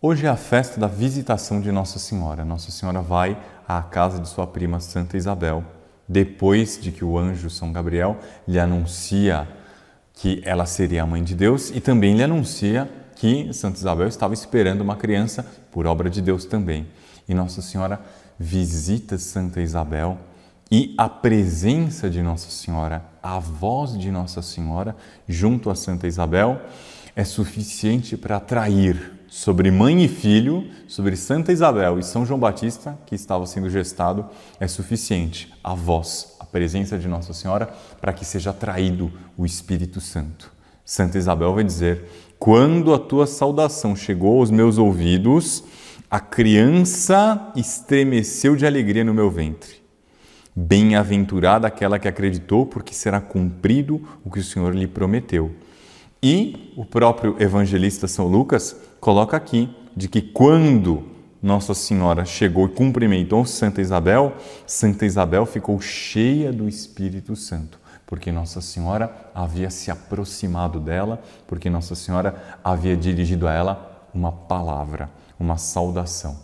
Hoje é a festa da visitação de Nossa Senhora. Nossa Senhora vai à casa de sua prima Santa Isabel, depois de que o anjo São Gabriel lhe anuncia que ela seria a mãe de Deus e também lhe anuncia que Santa Isabel estava esperando uma criança por obra de Deus também. E Nossa Senhora visita Santa Isabel e a presença de Nossa Senhora, a voz de Nossa Senhora junto a Santa Isabel é suficiente para atrair sobre mãe e filho, sobre Santa Isabel e São João Batista, que estava sendo gestado, é suficiente a voz, a presença de Nossa Senhora, para que seja atraído o Espírito Santo. Santa Isabel vai dizer: Quando a tua saudação chegou aos meus ouvidos, a criança estremeceu de alegria no meu ventre. Bem-aventurada aquela que acreditou, porque será cumprido o que o Senhor lhe prometeu. E o próprio evangelista São Lucas coloca aqui de que quando Nossa Senhora chegou e cumprimentou Santa Isabel, Santa Isabel ficou cheia do Espírito Santo porque Nossa Senhora havia se aproximado dela, porque Nossa Senhora havia dirigido a ela uma palavra, uma saudação.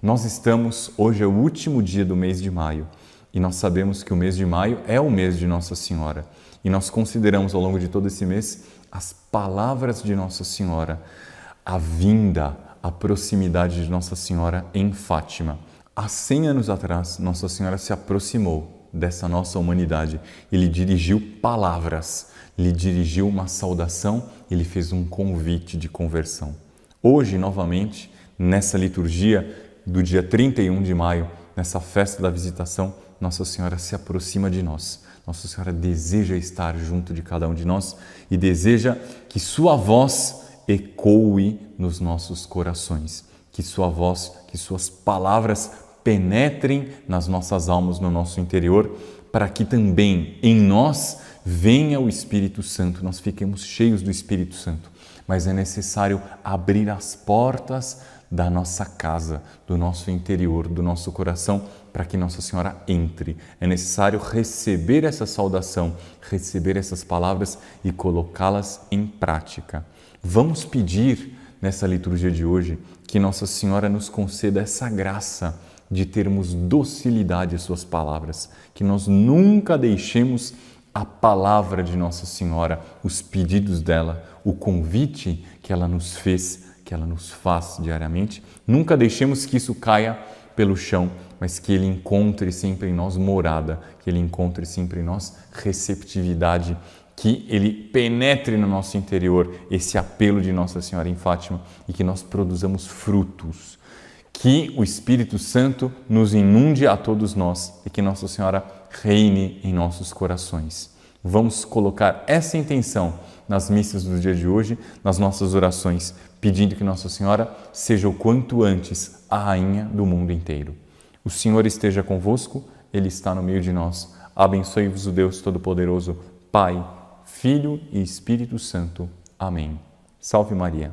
Nós estamos, hoje é o último dia do mês de maio, e nós sabemos que o mês de maio é o mês de Nossa Senhora. E nós consideramos ao longo de todo esse mês as palavras de Nossa Senhora, a vinda, a proximidade de Nossa Senhora em Fátima. Há 100 anos atrás, Nossa Senhora se aproximou dessa nossa humanidade. Ele dirigiu palavras, lhe dirigiu uma saudação, ele fez um convite de conversão. Hoje, novamente, nessa liturgia do dia 31 de maio, nessa festa da visitação, Nossa Senhora se aproxima de nós. Nossa Senhora deseja estar junto de cada um de nós e deseja que sua voz ecoe nos nossos corações, que sua voz, que suas palavras penetrem nas nossas almas, no nosso interior, para que também em nós venha o Espírito Santo, nós fiquemos cheios do Espírito Santo. Mas é necessário abrir as portas da nossa casa, do nosso interior, do nosso coração, para que Nossa Senhora entre. É necessário receber essa saudação, receber essas palavras e colocá-las em prática. Vamos pedir nessa liturgia de hoje que Nossa Senhora nos conceda essa graça de termos docilidade às suas palavras, que nós nunca deixemos a palavra de Nossa Senhora, os pedidos dela, o convite que ela nos fez, que ela nos faz diariamente, nunca deixemos que isso caia pelo chão, mas que ele encontre sempre em nós morada, que ele encontre sempre em nós receptividade, que ele penetre no nosso interior esse apelo de Nossa Senhora em Fátima e que nós produzamos frutos que o Espírito Santo nos inunde a todos nós e que Nossa Senhora reine em nossos corações. Vamos colocar essa intenção nas missas do dia de hoje, nas nossas orações, pedindo que Nossa Senhora seja o quanto antes a rainha do mundo inteiro. O Senhor esteja convosco, ele está no meio de nós. Abençoe-vos o Deus Todo-Poderoso, Pai, Filho e Espírito Santo. Amém. Salve Maria.